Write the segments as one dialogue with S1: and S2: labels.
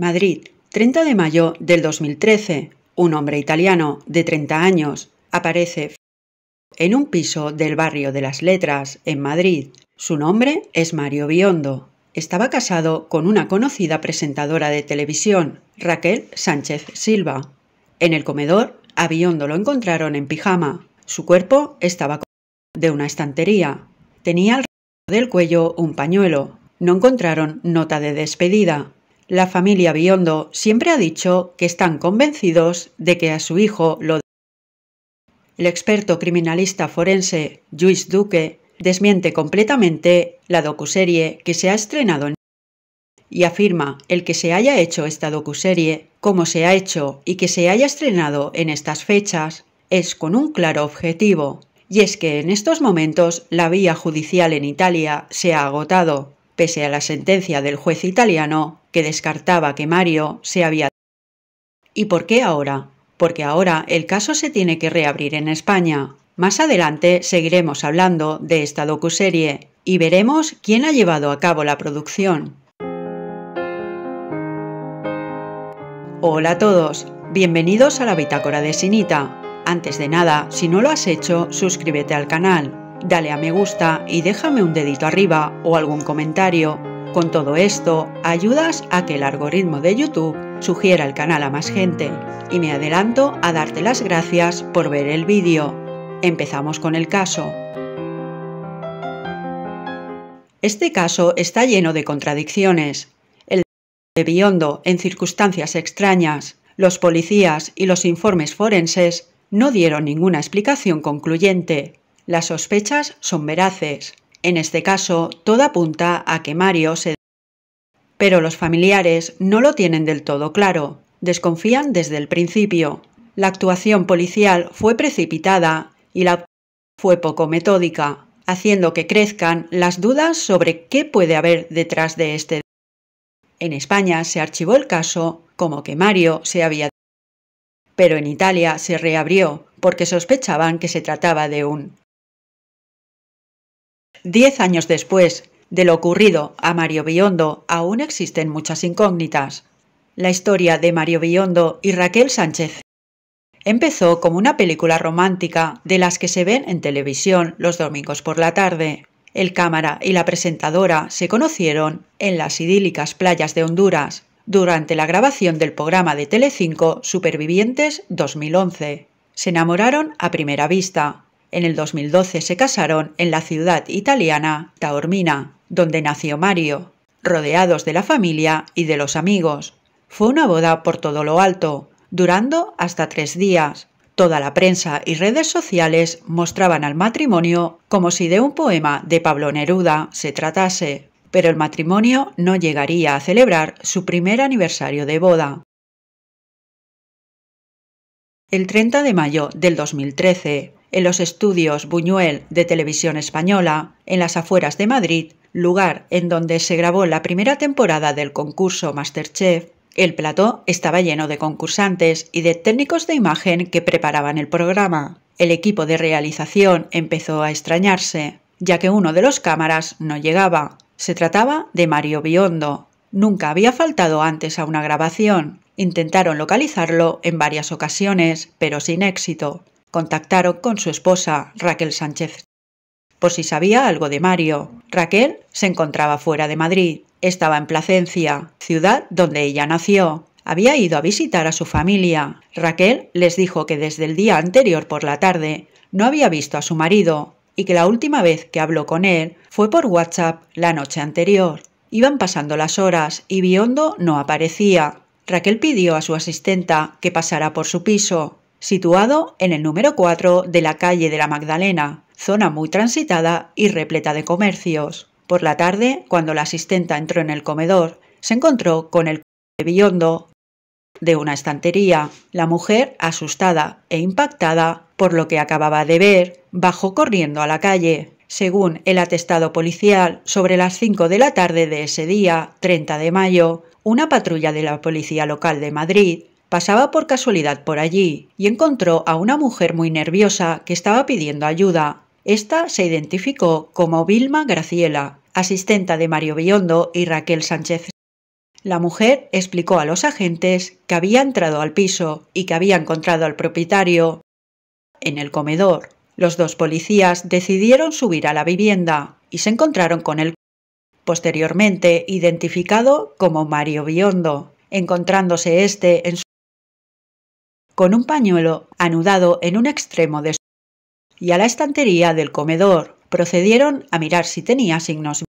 S1: Madrid, 30 de mayo del 2013. Un hombre italiano de 30 años aparece en un piso del barrio de las Letras, en Madrid. Su nombre es Mario Biondo. Estaba casado con una conocida presentadora de televisión, Raquel Sánchez Silva. En el comedor, a Biondo lo encontraron en pijama. Su cuerpo estaba de una estantería. Tenía alrededor del cuello un pañuelo. No encontraron nota de despedida. La familia Biondo siempre ha dicho que están convencidos de que a su hijo lo... El experto criminalista forense Luis Duque desmiente completamente la docuserie que se ha estrenado en y afirma el que se haya hecho esta docuserie, como se ha hecho y que se haya estrenado en estas fechas, es con un claro objetivo, y es que en estos momentos la vía judicial en Italia se ha agotado, pese a la sentencia del juez italiano que descartaba que Mario se había... ¿Y por qué ahora? Porque ahora el caso se tiene que reabrir en España. Más adelante seguiremos hablando de esta docuserie y veremos quién ha llevado a cabo la producción. Hola a todos, bienvenidos a la Bitácora de Sinita. Antes de nada, si no lo has hecho, suscríbete al canal, dale a me gusta y déjame un dedito arriba o algún comentario con todo esto, ayudas a que el algoritmo de YouTube sugiera el canal a más gente y me adelanto a darte las gracias por ver el vídeo. Empezamos con el caso. Este caso está lleno de contradicciones. El de Biondo en circunstancias extrañas, los policías y los informes forenses no dieron ninguna explicación concluyente. Las sospechas son veraces. En este caso, todo apunta a que Mario se... Pero los familiares no lo tienen del todo claro, desconfían desde el principio. La actuación policial fue precipitada y la fue poco metódica, haciendo que crezcan las dudas sobre qué puede haber detrás de este. En España se archivó el caso como que Mario se había... Pero en Italia se reabrió porque sospechaban que se trataba de un Diez años después de lo ocurrido a Mario Biondo, aún existen muchas incógnitas. La historia de Mario Biondo y Raquel Sánchez empezó como una película romántica de las que se ven en televisión los domingos por la tarde. El cámara y la presentadora se conocieron en las idílicas playas de Honduras durante la grabación del programa de Telecinco Supervivientes 2011. Se enamoraron a primera vista, en el 2012 se casaron en la ciudad italiana Taormina, donde nació Mario, rodeados de la familia y de los amigos. Fue una boda por todo lo alto, durando hasta tres días. Toda la prensa y redes sociales mostraban al matrimonio como si de un poema de Pablo Neruda se tratase, pero el matrimonio no llegaría a celebrar su primer aniversario de boda. El 30 de mayo del 2013, en los estudios Buñuel de Televisión Española, en las afueras de Madrid, lugar en donde se grabó la primera temporada del concurso Masterchef, el plató estaba lleno de concursantes y de técnicos de imagen que preparaban el programa. El equipo de realización empezó a extrañarse, ya que uno de los cámaras no llegaba. Se trataba de Mario Biondo. Nunca había faltado antes a una grabación. Intentaron localizarlo en varias ocasiones, pero sin éxito contactaron con su esposa, Raquel Sánchez. Por si sabía algo de Mario, Raquel se encontraba fuera de Madrid, estaba en Placencia, ciudad donde ella nació. Había ido a visitar a su familia. Raquel les dijo que desde el día anterior por la tarde no había visto a su marido y que la última vez que habló con él fue por WhatsApp la noche anterior. Iban pasando las horas y Biondo no aparecía. Raquel pidió a su asistenta que pasara por su piso situado en el número 4 de la calle de la Magdalena, zona muy transitada y repleta de comercios. Por la tarde, cuando la asistenta entró en el comedor, se encontró con el de Biondo de una estantería. La mujer, asustada e impactada por lo que acababa de ver, bajó corriendo a la calle. Según el atestado policial, sobre las 5 de la tarde de ese día, 30 de mayo, una patrulla de la Policía Local de Madrid Pasaba por casualidad por allí y encontró a una mujer muy nerviosa que estaba pidiendo ayuda. Esta se identificó como Vilma Graciela, asistenta de Mario Biondo y Raquel Sánchez. La mujer explicó a los agentes que había entrado al piso y que había encontrado al propietario en el comedor. Los dos policías decidieron subir a la vivienda y se encontraron con él, posteriormente identificado como Mario Biondo, encontrándose este en su con un pañuelo anudado en un extremo de su y a la estantería del comedor. Procedieron a mirar si tenía signos.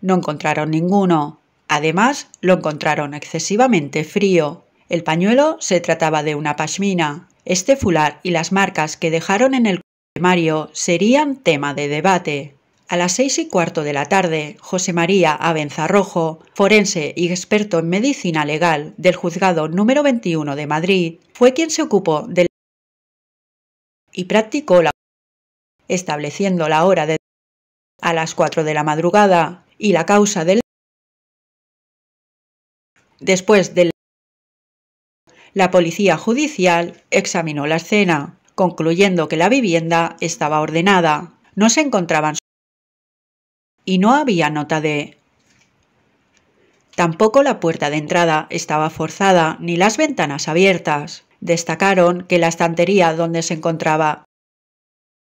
S1: No encontraron ninguno. Además, lo encontraron excesivamente frío. El pañuelo se trataba de una pashmina. Este fular y las marcas que dejaron en el Mario serían tema de debate. A las seis y cuarto de la tarde, José María Abenzarrojo, forense y experto en medicina legal del juzgado número 21 de Madrid, fue quien se ocupó del y practicó la estableciendo la hora de a las 4 de la madrugada y la causa del después del la policía judicial examinó la escena, concluyendo que la vivienda estaba ordenada. No se encontraban y no había nota de... Tampoco la puerta de entrada estaba forzada ni las ventanas abiertas. Destacaron que la estantería donde se encontraba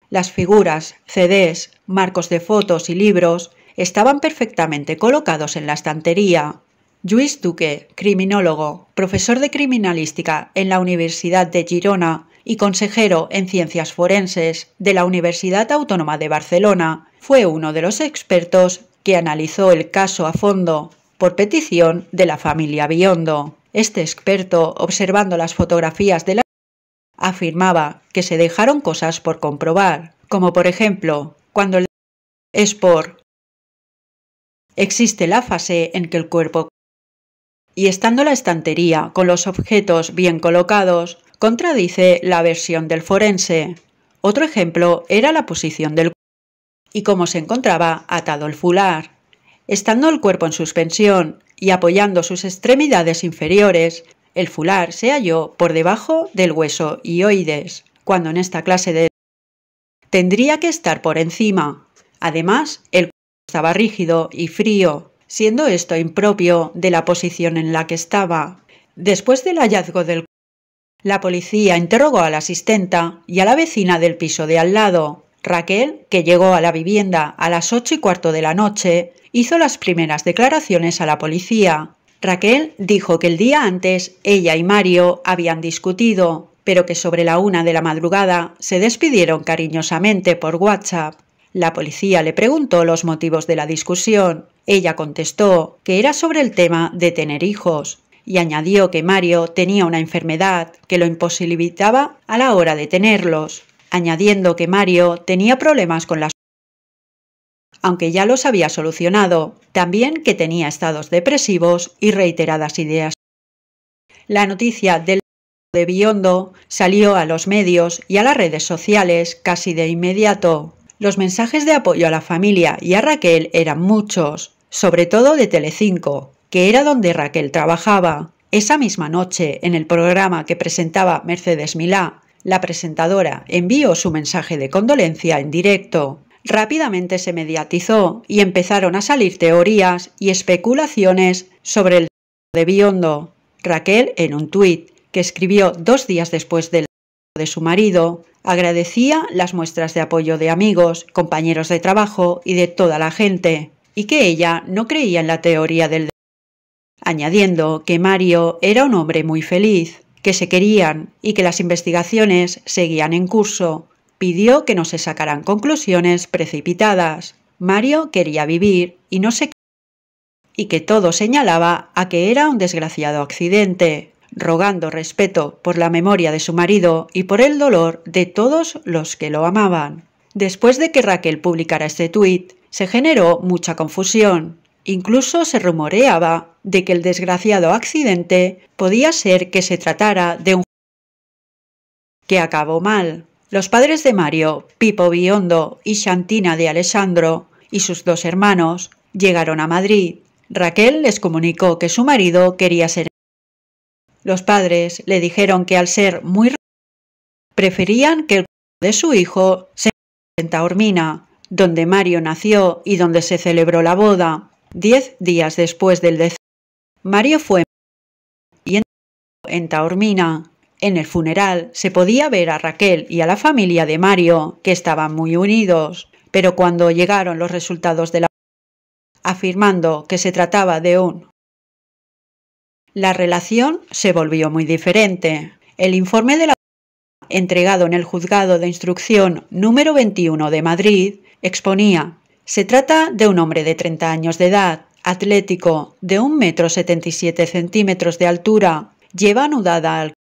S1: las figuras, CDs, marcos de fotos y libros estaban perfectamente colocados en la estantería. Luis Duque, criminólogo, profesor de criminalística en la Universidad de Girona y consejero en ciencias forenses de la Universidad Autónoma de Barcelona, fue uno de los expertos que analizó el caso a fondo por petición de la familia Biondo. Este experto, observando las fotografías de la afirmaba que se dejaron cosas por comprobar, como por ejemplo, cuando el es por existe la fase en que el cuerpo y estando la estantería con los objetos bien colocados, contradice la versión del forense. Otro ejemplo era la posición del y cómo se encontraba atado el fular. Estando el cuerpo en suspensión y apoyando sus extremidades inferiores, el fular se halló por debajo del hueso oides, cuando en esta clase de tendría que estar por encima. Además, el cuerpo estaba rígido y frío, siendo esto impropio de la posición en la que estaba. Después del hallazgo del cuerpo, la policía interrogó a la asistenta y a la vecina del piso de al lado, Raquel, que llegó a la vivienda a las 8 y cuarto de la noche, hizo las primeras declaraciones a la policía. Raquel dijo que el día antes ella y Mario habían discutido, pero que sobre la una de la madrugada se despidieron cariñosamente por WhatsApp. La policía le preguntó los motivos de la discusión. Ella contestó que era sobre el tema de tener hijos y añadió que Mario tenía una enfermedad que lo imposibilitaba a la hora de tenerlos añadiendo que Mario tenía problemas con las aunque ya los había solucionado, también que tenía estados depresivos y reiteradas ideas. La noticia del de Biondo salió a los medios y a las redes sociales casi de inmediato. Los mensajes de apoyo a la familia y a Raquel eran muchos, sobre todo de Telecinco, que era donde Raquel trabajaba. Esa misma noche, en el programa que presentaba Mercedes Milá, la presentadora envió su mensaje de condolencia en directo. Rápidamente se mediatizó y empezaron a salir teorías y especulaciones sobre el de Biondo. Raquel, en un tuit que escribió dos días después del de su marido, agradecía las muestras de apoyo de amigos, compañeros de trabajo y de toda la gente, y que ella no creía en la teoría del añadiendo que Mario era un hombre muy feliz que se querían y que las investigaciones seguían en curso. Pidió que no se sacaran conclusiones precipitadas. Mario quería vivir y no se y que todo señalaba a que era un desgraciado accidente, rogando respeto por la memoria de su marido y por el dolor de todos los que lo amaban. Después de que Raquel publicara este tuit, se generó mucha confusión. Incluso se rumoreaba de que el desgraciado accidente podía ser que se tratara de un que acabó mal. Los padres de Mario, Pipo Biondo y chantina de Alessandro, y sus dos hermanos, llegaron a Madrid. Raquel les comunicó que su marido quería ser. Los padres le dijeron que al ser muy preferían que el de su hijo se en Taormina, donde Mario nació y donde se celebró la boda, diez días después del deceso. Mario fue y en Taormina. En el funeral se podía ver a Raquel y a la familia de Mario, que estaban muy unidos, pero cuando llegaron los resultados de la afirmando que se trataba de un la relación se volvió muy diferente. El informe de la entregado en el juzgado de instrucción número 21 de Madrid exponía se trata de un hombre de 30 años de edad, atlético de siete centímetros de altura, lleva anudada al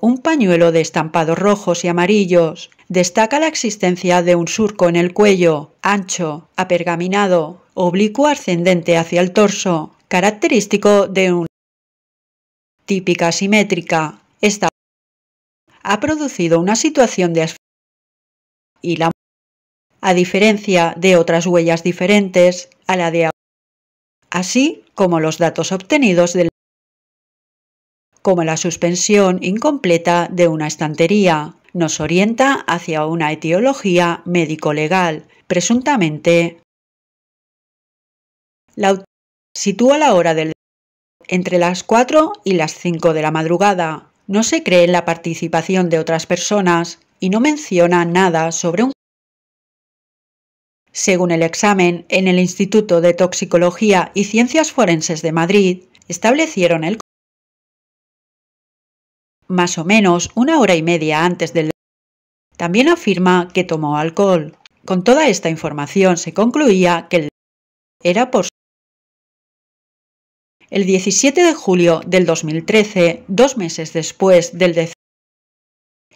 S1: un pañuelo de estampados rojos y amarillos. Destaca la existencia de un surco en el cuello, ancho, apergaminado, oblicuo ascendente hacia el torso, característico de un típica simétrica. Esta ha producido una situación de asfixia y la a diferencia de otras huellas diferentes a la de así como los datos obtenidos del como la suspensión incompleta de una estantería. Nos orienta hacia una etiología médico-legal, presuntamente. La sitúa la hora del entre las 4 y las 5 de la madrugada. No se cree en la participación de otras personas y no menciona nada sobre un según el examen, en el Instituto de Toxicología y Ciencias Forenses de Madrid, establecieron el más o menos una hora y media antes del también afirma que tomó alcohol. Con toda esta información se concluía que el era por el 17 de julio del 2013, dos meses después del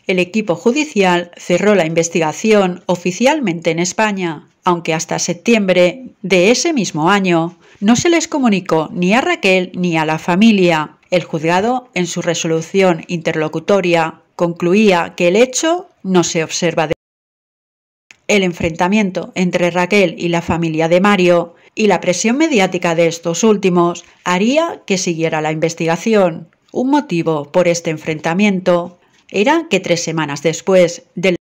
S1: el equipo judicial cerró la investigación oficialmente en España, aunque hasta septiembre de ese mismo año no se les comunicó ni a Raquel ni a la familia. El juzgado, en su resolución interlocutoria, concluía que el hecho no se observa de el enfrentamiento entre Raquel y la familia de Mario y la presión mediática de estos últimos haría que siguiera la investigación. Un motivo por este enfrentamiento era que tres semanas después del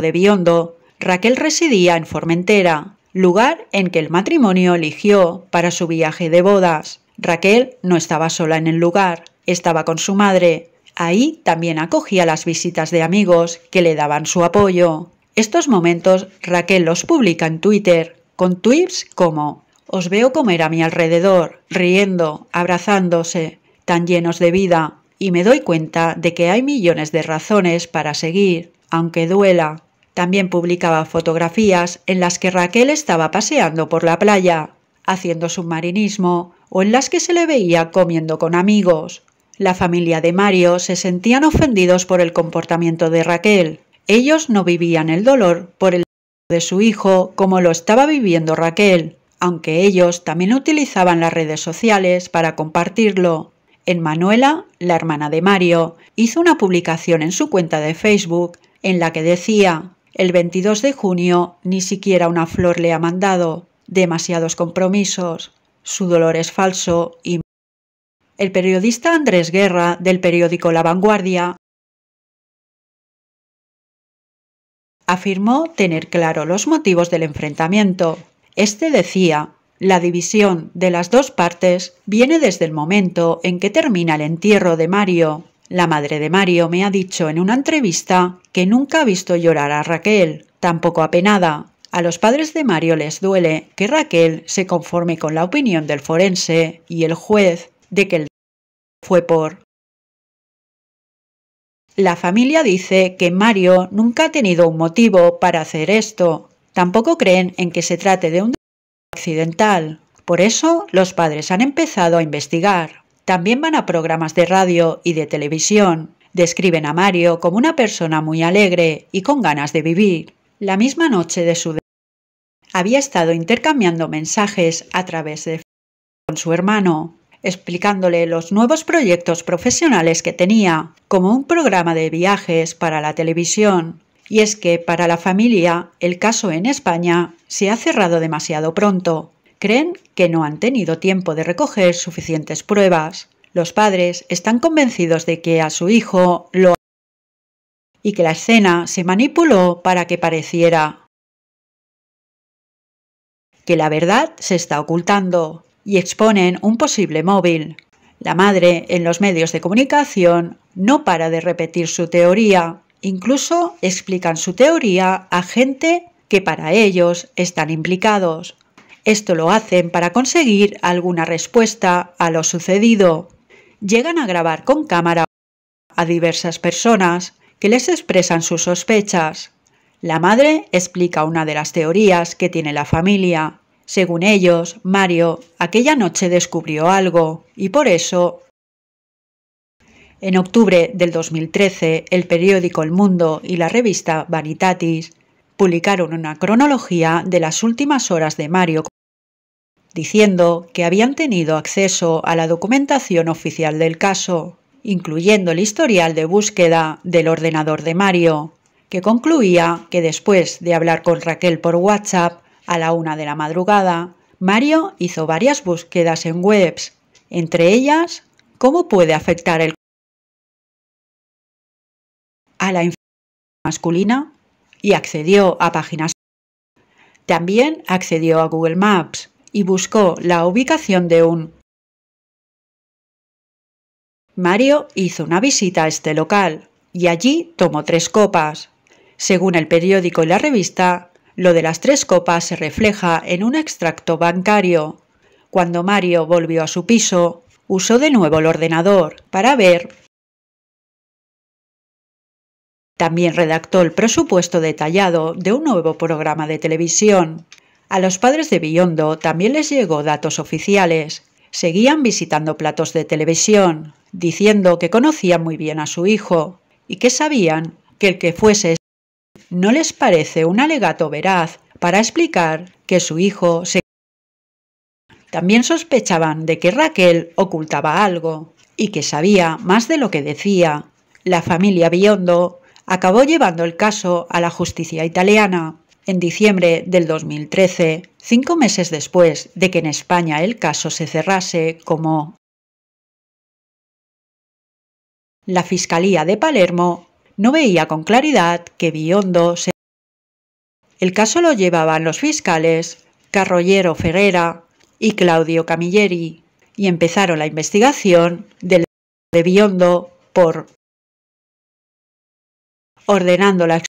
S1: de Biondo, Raquel residía en Formentera, lugar en que el matrimonio eligió para su viaje de bodas. Raquel no estaba sola en el lugar, estaba con su madre. Ahí también acogía las visitas de amigos que le daban su apoyo. Estos momentos Raquel los publica en Twitter, con tweets como Os veo comer a mi alrededor, riendo, abrazándose, tan llenos de vida, y me doy cuenta de que hay millones de razones para seguir, aunque duela. También publicaba fotografías en las que Raquel estaba paseando por la playa, haciendo submarinismo, o en las que se le veía comiendo con amigos. La familia de Mario se sentían ofendidos por el comportamiento de Raquel. Ellos no vivían el dolor por el de su hijo como lo estaba viviendo Raquel, aunque ellos también utilizaban las redes sociales para compartirlo. En Manuela, la hermana de Mario, hizo una publicación en su cuenta de Facebook en la que decía, el 22 de junio ni siquiera una flor le ha mandado, demasiados compromisos, su dolor es falso y... El periodista Andrés Guerra, del periódico La Vanguardia, afirmó tener claro los motivos del enfrentamiento. Este decía, la división de las dos partes viene desde el momento en que termina el entierro de Mario. La madre de Mario me ha dicho en una entrevista que nunca ha visto llorar a Raquel, tampoco apenada. A los padres de Mario les duele que Raquel se conforme con la opinión del forense y el juez de que el fue por. La familia dice que Mario nunca ha tenido un motivo para hacer esto. Tampoco creen en que se trate de un por eso, los padres han empezado a investigar. También van a programas de radio y de televisión. Describen a Mario como una persona muy alegre y con ganas de vivir. La misma noche de su había estado intercambiando mensajes a través de con su hermano, explicándole los nuevos proyectos profesionales que tenía, como un programa de viajes para la televisión, y es que para la familia el caso en España se ha cerrado demasiado pronto. Creen que no han tenido tiempo de recoger suficientes pruebas. Los padres están convencidos de que a su hijo lo y que la escena se manipuló para que pareciera que la verdad se está ocultando y exponen un posible móvil. La madre en los medios de comunicación no para de repetir su teoría Incluso explican su teoría a gente que para ellos están implicados. Esto lo hacen para conseguir alguna respuesta a lo sucedido. Llegan a grabar con cámara a diversas personas que les expresan sus sospechas. La madre explica una de las teorías que tiene la familia. Según ellos, Mario aquella noche descubrió algo y por eso en octubre del 2013, el periódico El Mundo y la revista Vanitatis publicaron una cronología de las últimas horas de Mario, diciendo que habían tenido acceso a la documentación oficial del caso, incluyendo el historial de búsqueda del ordenador de Mario, que concluía que después de hablar con Raquel por WhatsApp a la una de la madrugada, Mario hizo varias búsquedas en webs, entre ellas cómo puede afectar el a la información masculina y accedió a páginas. También accedió a Google Maps y buscó la ubicación de un... Mario hizo una visita a este local y allí tomó tres copas. Según el periódico y la revista, lo de las tres copas se refleja en un extracto bancario. Cuando Mario volvió a su piso, usó de nuevo el ordenador para ver también redactó el presupuesto detallado de un nuevo programa de televisión. A los padres de Biondo también les llegó datos oficiales. Seguían visitando platos de televisión, diciendo que conocían muy bien a su hijo y que sabían que el que fuese no les parece un alegato veraz para explicar que su hijo se... También sospechaban de que Raquel ocultaba algo y que sabía más de lo que decía. La familia Biondo acabó llevando el caso a la justicia italiana. En diciembre del 2013, cinco meses después de que en España el caso se cerrase como la Fiscalía de Palermo no veía con claridad que Biondo se... El caso lo llevaban los fiscales Carrollero Ferrera y Claudio Camilleri y empezaron la investigación del de Biondo por ordenando la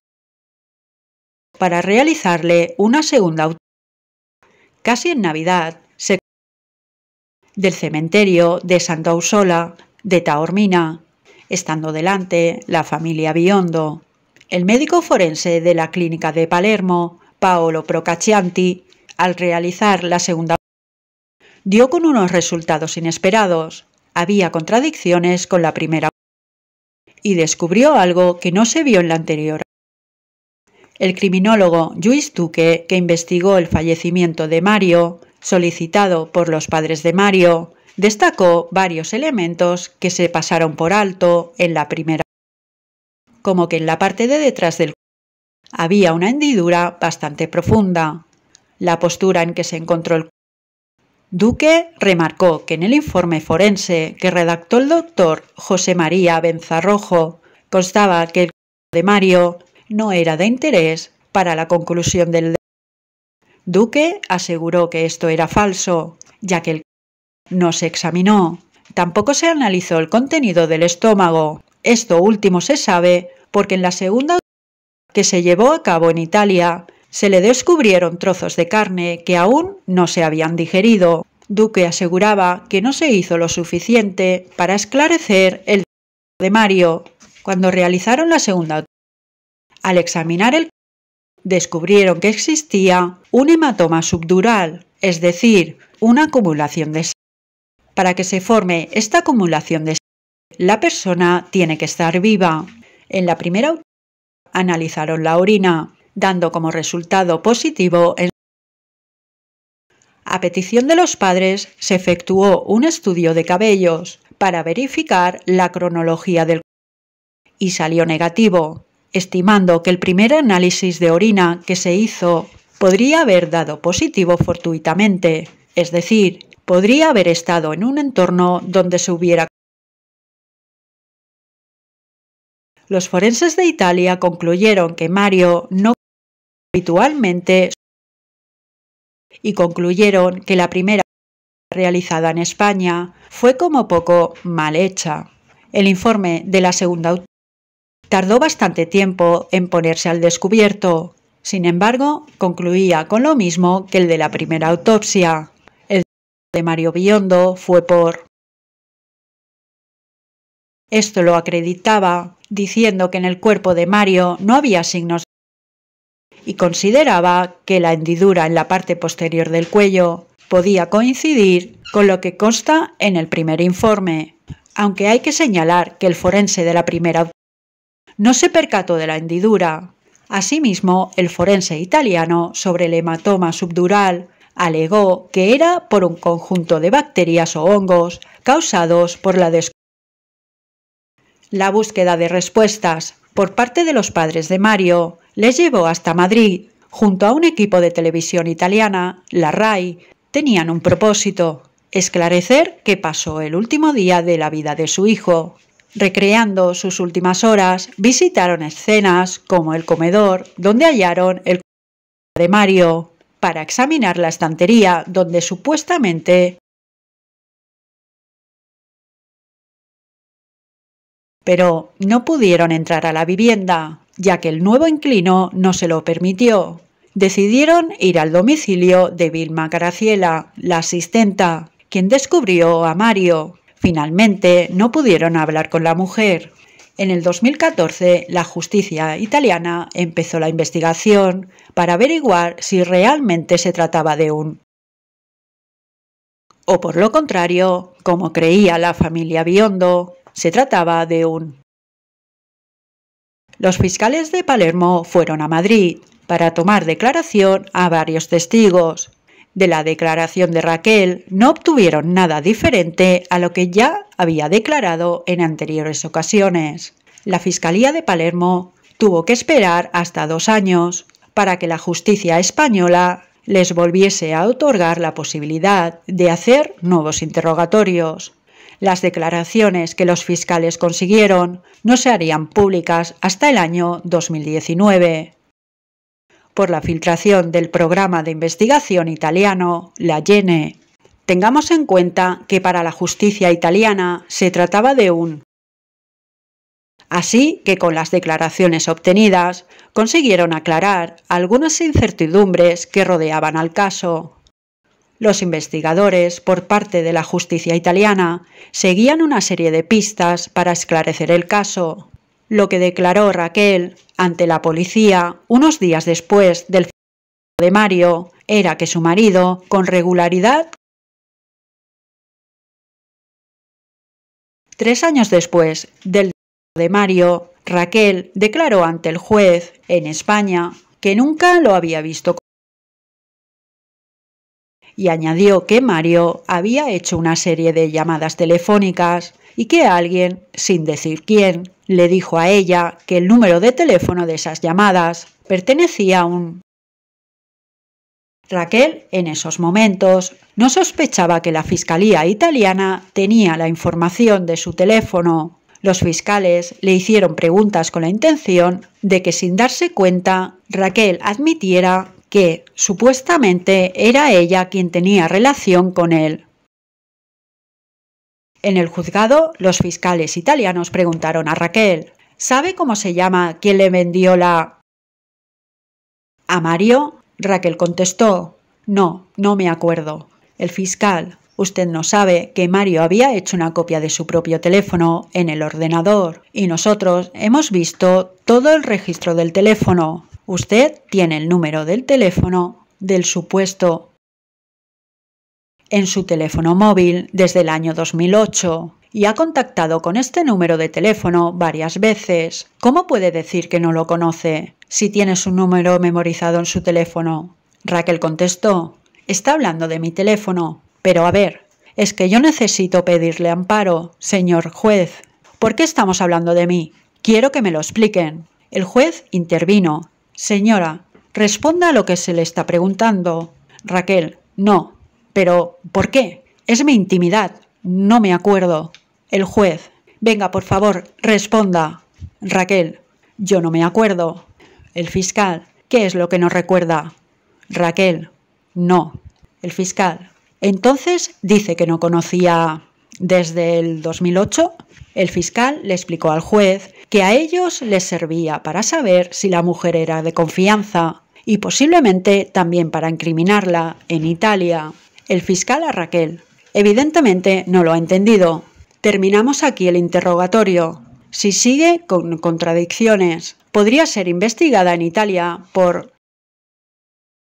S1: para realizarle una segunda autopsia. Casi en Navidad, se del cementerio de Santa Usola de Taormina, estando delante la familia Biondo, el médico forense de la clínica de Palermo, Paolo Procaccianti, al realizar la segunda dio con unos resultados inesperados. Había contradicciones con la primera y descubrió algo que no se vio en la anterior. El criminólogo Luis Duque, que investigó el fallecimiento de Mario, solicitado por los padres de Mario, destacó varios elementos que se pasaron por alto en la primera, como que en la parte de detrás del cuerpo había una hendidura bastante profunda, la postura en que se encontró el Duque remarcó que en el informe forense que redactó el doctor José María Benzarrojo constaba que el de Mario no era de interés para la conclusión del Duque aseguró que esto era falso, ya que el no se examinó. Tampoco se analizó el contenido del estómago. Esto último se sabe porque en la segunda que se llevó a cabo en Italia se le descubrieron trozos de carne que aún no se habían digerido. Duque aseguraba que no se hizo lo suficiente para esclarecer el de Mario cuando realizaron la segunda. Al examinar el descubrieron que existía un hematoma subdural, es decir, una acumulación de sangre. Para que se forme esta acumulación de sangre, la persona tiene que estar viva. En la primera analizaron la orina, dando como resultado positivo el a petición de los padres se efectuó un estudio de cabellos para verificar la cronología del y salió negativo, estimando que el primer análisis de orina que se hizo podría haber dado positivo fortuitamente, es decir, podría haber estado en un entorno donde se hubiera Los forenses de Italia concluyeron que Mario no habitualmente y concluyeron que la primera realizada en España fue como poco mal hecha. El informe de la segunda tardó bastante tiempo en ponerse al descubierto. Sin embargo, concluía con lo mismo que el de la primera autopsia. El de Mario Biondo fue por... Esto lo acreditaba, diciendo que en el cuerpo de Mario no había signos y consideraba que la hendidura en la parte posterior del cuello podía coincidir con lo que consta en el primer informe, aunque hay que señalar que el forense de la primera no se percató de la hendidura. Asimismo, el forense italiano sobre el hematoma subdural alegó que era por un conjunto de bacterias o hongos causados por la la búsqueda de respuestas por parte de los padres de Mario les llevó hasta Madrid. Junto a un equipo de televisión italiana, la RAI, tenían un propósito, esclarecer qué pasó el último día de la vida de su hijo. Recreando sus últimas horas, visitaron escenas como el comedor, donde hallaron el de Mario, para examinar la estantería donde supuestamente pero no pudieron entrar a la vivienda, ya que el nuevo inclino no se lo permitió. Decidieron ir al domicilio de Vilma Caraciela, la asistenta, quien descubrió a Mario. Finalmente no pudieron hablar con la mujer. En el 2014, la justicia italiana empezó la investigación para averiguar si realmente se trataba de un... O por lo contrario, como creía la familia Biondo, se trataba de un... Los fiscales de Palermo fueron a Madrid para tomar declaración a varios testigos. De la declaración de Raquel no obtuvieron nada diferente a lo que ya había declarado en anteriores ocasiones. La Fiscalía de Palermo tuvo que esperar hasta dos años para que la justicia española les volviese a otorgar la posibilidad de hacer nuevos interrogatorios. Las declaraciones que los fiscales consiguieron no se harían públicas hasta el año 2019 por la filtración del programa de investigación italiano, la Yene, Tengamos en cuenta que para la justicia italiana se trataba de un... Así que con las declaraciones obtenidas consiguieron aclarar algunas incertidumbres que rodeaban al caso. Los investigadores, por parte de la justicia italiana, seguían una serie de pistas para esclarecer el caso, lo que declaró Raquel ante la policía unos días después del de Mario era que su marido, con regularidad, tres años después del de Mario, Raquel declaró ante el juez en España que nunca lo había visto y añadió que Mario había hecho una serie de llamadas telefónicas y que alguien, sin decir quién, le dijo a ella que el número de teléfono de esas llamadas pertenecía a un... Raquel, en esos momentos, no sospechaba que la Fiscalía italiana tenía la información de su teléfono. Los fiscales le hicieron preguntas con la intención de que sin darse cuenta, Raquel admitiera que supuestamente era ella quien tenía relación con él. En el juzgado, los fiscales italianos preguntaron a Raquel, ¿sabe cómo se llama quien le vendió la... A Mario, Raquel contestó, no, no me acuerdo. El fiscal, usted no sabe que Mario había hecho una copia de su propio teléfono en el ordenador y nosotros hemos visto todo el registro del teléfono. Usted tiene el número del teléfono del supuesto en su teléfono móvil desde el año 2008 y ha contactado con este número de teléfono varias veces. ¿Cómo puede decir que no lo conoce si tiene su número memorizado en su teléfono? Raquel contestó, está hablando de mi teléfono, pero a ver, es que yo necesito pedirle amparo, señor juez. ¿Por qué estamos hablando de mí? Quiero que me lo expliquen. El juez intervino Señora, responda a lo que se le está preguntando. Raquel, no. Pero, ¿por qué? Es mi intimidad. No me acuerdo. El juez, venga, por favor, responda. Raquel, yo no me acuerdo. El fiscal, ¿qué es lo que no recuerda? Raquel, no. El fiscal, entonces dice que no conocía desde el 2008. El fiscal le explicó al juez que a ellos les servía para saber si la mujer era de confianza y posiblemente también para incriminarla en Italia. El fiscal a Raquel, evidentemente, no lo ha entendido. Terminamos aquí el interrogatorio. Si sigue con contradicciones, podría ser investigada en Italia por...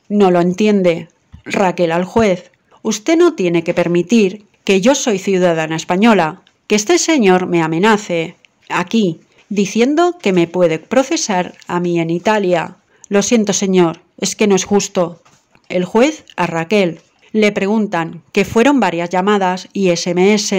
S1: No lo entiende. Raquel al juez. Usted no tiene que permitir que yo soy ciudadana española, que este señor me amenace, aquí, diciendo que me puede procesar a mí en Italia. Lo siento, señor, es que no es justo. El juez a Raquel. Le preguntan que fueron varias llamadas y SMS,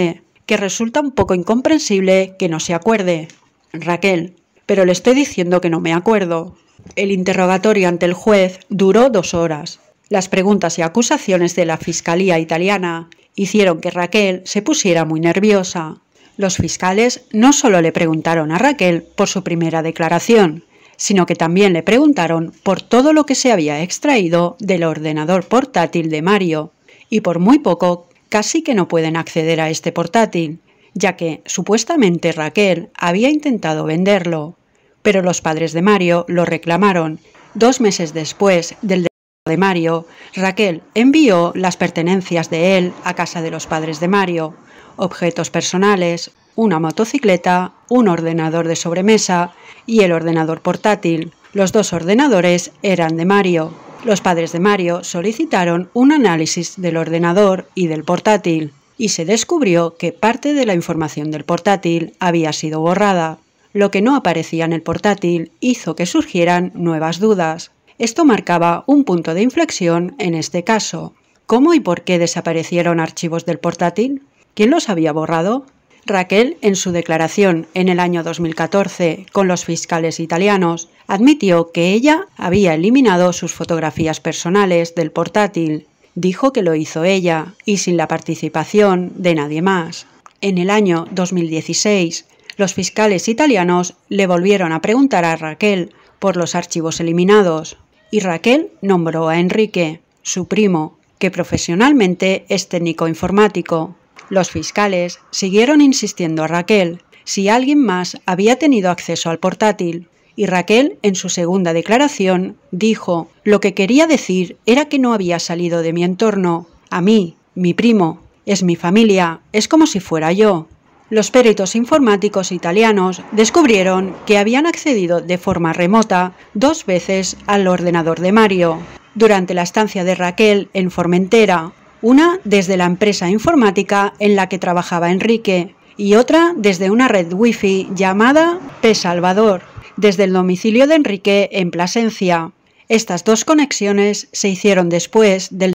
S1: que resulta un poco incomprensible que no se acuerde. Raquel, pero le estoy diciendo que no me acuerdo. El interrogatorio ante el juez duró dos horas. Las preguntas y acusaciones de la Fiscalía italiana hicieron que Raquel se pusiera muy nerviosa. Los fiscales no solo le preguntaron a Raquel por su primera declaración, sino que también le preguntaron por todo lo que se había extraído del ordenador portátil de Mario, y por muy poco casi que no pueden acceder a este portátil, ya que supuestamente Raquel había intentado venderlo, pero los padres de Mario lo reclamaron. Dos meses después del de Mario, Raquel envió las pertenencias de él a casa de los padres de Mario, objetos personales, una motocicleta, un ordenador de sobremesa y el ordenador portátil. Los dos ordenadores eran de Mario. Los padres de Mario solicitaron un análisis del ordenador y del portátil y se descubrió que parte de la información del portátil había sido borrada. Lo que no aparecía en el portátil hizo que surgieran nuevas dudas. Esto marcaba un punto de inflexión en este caso. ¿Cómo y por qué desaparecieron archivos del portátil? ¿Quién los había borrado? Raquel, en su declaración en el año 2014 con los fiscales italianos, admitió que ella había eliminado sus fotografías personales del portátil. Dijo que lo hizo ella y sin la participación de nadie más. En el año 2016, los fiscales italianos le volvieron a preguntar a Raquel por los archivos eliminados y Raquel nombró a Enrique, su primo, que profesionalmente es técnico informático, los fiscales siguieron insistiendo a Raquel si alguien más había tenido acceso al portátil, y Raquel, en su segunda declaración, dijo, lo que quería decir era que no había salido de mi entorno, a mí, mi primo, es mi familia, es como si fuera yo. Los peritos informáticos italianos descubrieron que habían accedido de forma remota dos veces al ordenador de Mario, durante la estancia de Raquel en Formentera, una desde la empresa informática en la que trabajaba Enrique y otra desde una red wifi llamada P Salvador, desde el domicilio de Enrique en Plasencia. Estas dos conexiones se hicieron después del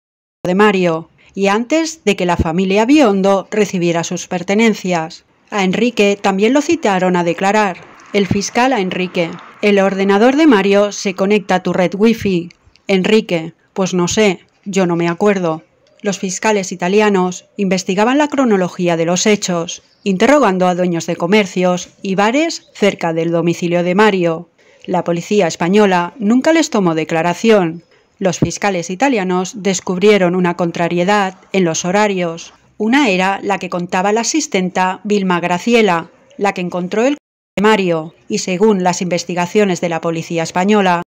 S1: de Mario y antes de que la familia Biondo recibiera sus pertenencias. A Enrique también lo citaron a declarar. El fiscal a Enrique. El ordenador de Mario se conecta a tu red wifi. Enrique, pues no sé, yo no me acuerdo. Los fiscales italianos investigaban la cronología de los hechos, interrogando a dueños de comercios y bares cerca del domicilio de Mario. La policía española nunca les tomó declaración. Los fiscales italianos descubrieron una contrariedad en los horarios. Una era la que contaba la asistenta Vilma Graciela, la que encontró el de Mario, y según las investigaciones de la policía española,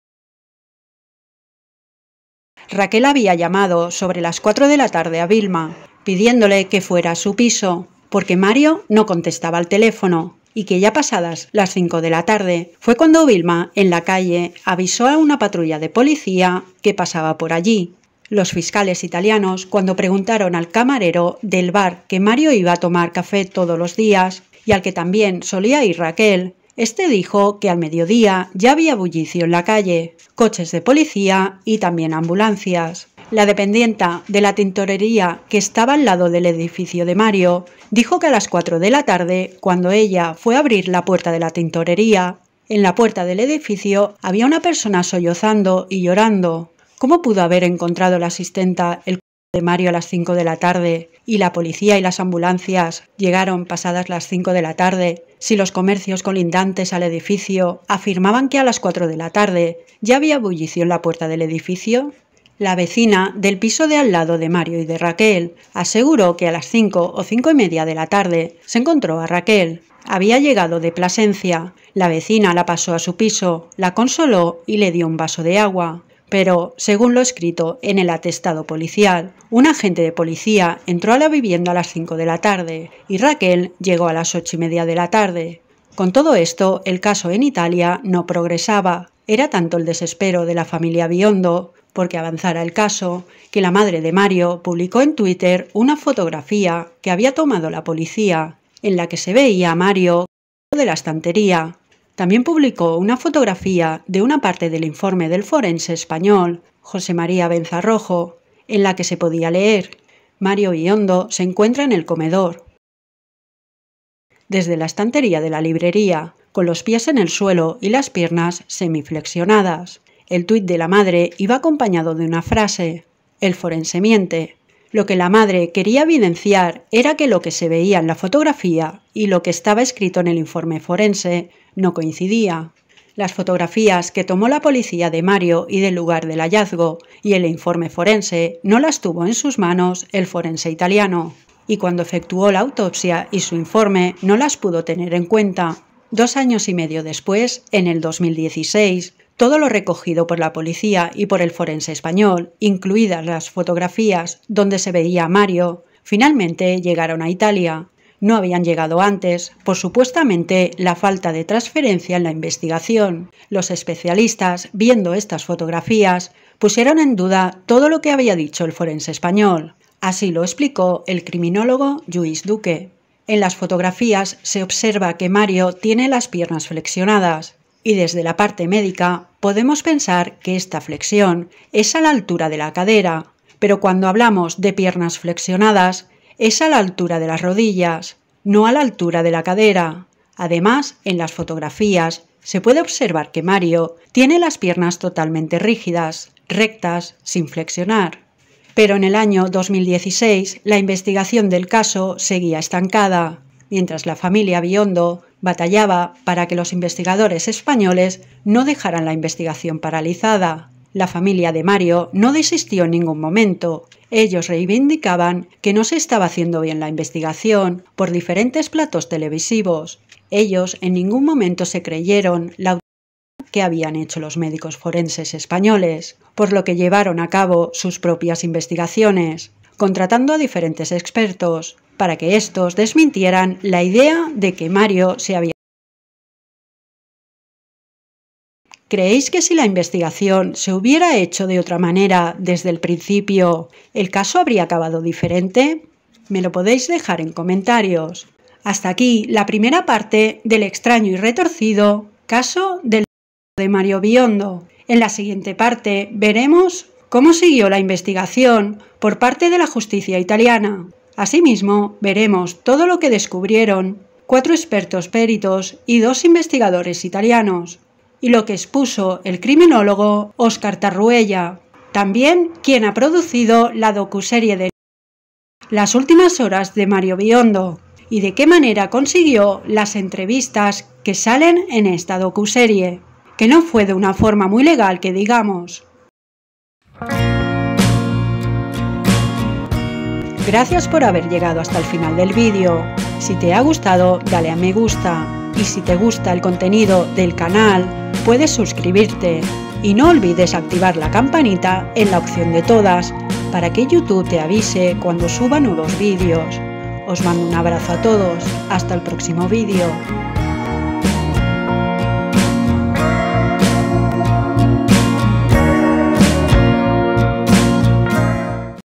S1: Raquel había llamado sobre las 4 de la tarde a Vilma, pidiéndole que fuera a su piso, porque Mario no contestaba al teléfono y que ya pasadas las 5 de la tarde fue cuando Vilma, en la calle, avisó a una patrulla de policía que pasaba por allí. Los fiscales italianos, cuando preguntaron al camarero del bar que Mario iba a tomar café todos los días y al que también solía ir Raquel, este dijo que al mediodía ya había bullicio en la calle, coches de policía y también ambulancias. La dependienta de la tintorería que estaba al lado del edificio de Mario dijo que a las 4 de la tarde, cuando ella fue a abrir la puerta de la tintorería, en la puerta del edificio había una persona sollozando y llorando. ¿Cómo pudo haber encontrado la asistenta el cuerpo de Mario a las 5 de la tarde y la policía y las ambulancias llegaron pasadas las 5 de la tarde si los comercios colindantes al edificio afirmaban que a las 4 de la tarde ya había bullicio en la puerta del edificio, la vecina del piso de al lado de Mario y de Raquel aseguró que a las 5 o 5 y media de la tarde se encontró a Raquel. Había llegado de Plasencia. La vecina la pasó a su piso, la consoló y le dio un vaso de agua. Pero, según lo escrito en el atestado policial, un agente de policía entró a la vivienda a las 5 de la tarde y Raquel llegó a las 8 y media de la tarde. Con todo esto, el caso en Italia no progresaba. Era tanto el desespero de la familia Biondo porque avanzara el caso, que la madre de Mario publicó en Twitter una fotografía que había tomado la policía, en la que se veía a Mario de la estantería, también publicó una fotografía de una parte del informe del forense español, José María Benzarrojo, en la que se podía leer Mario Hondo se encuentra en el comedor. Desde la estantería de la librería, con los pies en el suelo y las piernas semiflexionadas, el tuit de la madre iba acompañado de una frase, el forense miente, lo que la madre quería evidenciar era que lo que se veía en la fotografía y lo que estaba escrito en el informe forense no coincidía. Las fotografías que tomó la policía de Mario y del lugar del hallazgo y el informe forense no las tuvo en sus manos el forense italiano, y cuando efectuó la autopsia y su informe no las pudo tener en cuenta. Dos años y medio después, en el 2016, todo lo recogido por la policía y por el forense español, incluidas las fotografías donde se veía a Mario, finalmente llegaron a Italia. No habían llegado antes por supuestamente la falta de transferencia en la investigación. Los especialistas, viendo estas fotografías, pusieron en duda todo lo que había dicho el forense español. Así lo explicó el criminólogo Luis Duque. En las fotografías se observa que Mario tiene las piernas flexionadas, y desde la parte médica podemos pensar que esta flexión es a la altura de la cadera, pero cuando hablamos de piernas flexionadas es a la altura de las rodillas, no a la altura de la cadera. Además, en las fotografías se puede observar que Mario tiene las piernas totalmente rígidas, rectas, sin flexionar. Pero en el año 2016 la investigación del caso seguía estancada, mientras la familia Biondo batallaba para que los investigadores españoles no dejaran la investigación paralizada. La familia de Mario no desistió en ningún momento. Ellos reivindicaban que no se estaba haciendo bien la investigación por diferentes platos televisivos. Ellos en ningún momento se creyeron la que habían hecho los médicos forenses españoles, por lo que llevaron a cabo sus propias investigaciones contratando a diferentes expertos, para que estos desmintieran la idea de que Mario se había... ¿Creéis que si la investigación se hubiera hecho de otra manera desde el principio, el caso habría acabado diferente? Me lo podéis dejar en comentarios. Hasta aquí la primera parte del extraño y retorcido caso del de Mario Biondo. En la siguiente parte veremos cómo siguió la investigación por parte de la justicia italiana. Asimismo, veremos todo lo que descubrieron cuatro expertos peritos y dos investigadores italianos, y lo que expuso el criminólogo Oscar Tarruella, también quien ha producido la docuserie de Las últimas horas de Mario Biondo y de qué manera consiguió las entrevistas que salen en esta docuserie, que no fue de una forma muy legal que digamos. Gracias por haber llegado hasta el final del vídeo. Si te ha gustado, dale a me gusta. Y si te gusta el contenido del canal, puedes suscribirte. Y no olvides activar la campanita en la opción de todas, para que YouTube te avise cuando suba nuevos vídeos. Os mando un abrazo a todos, hasta el próximo vídeo.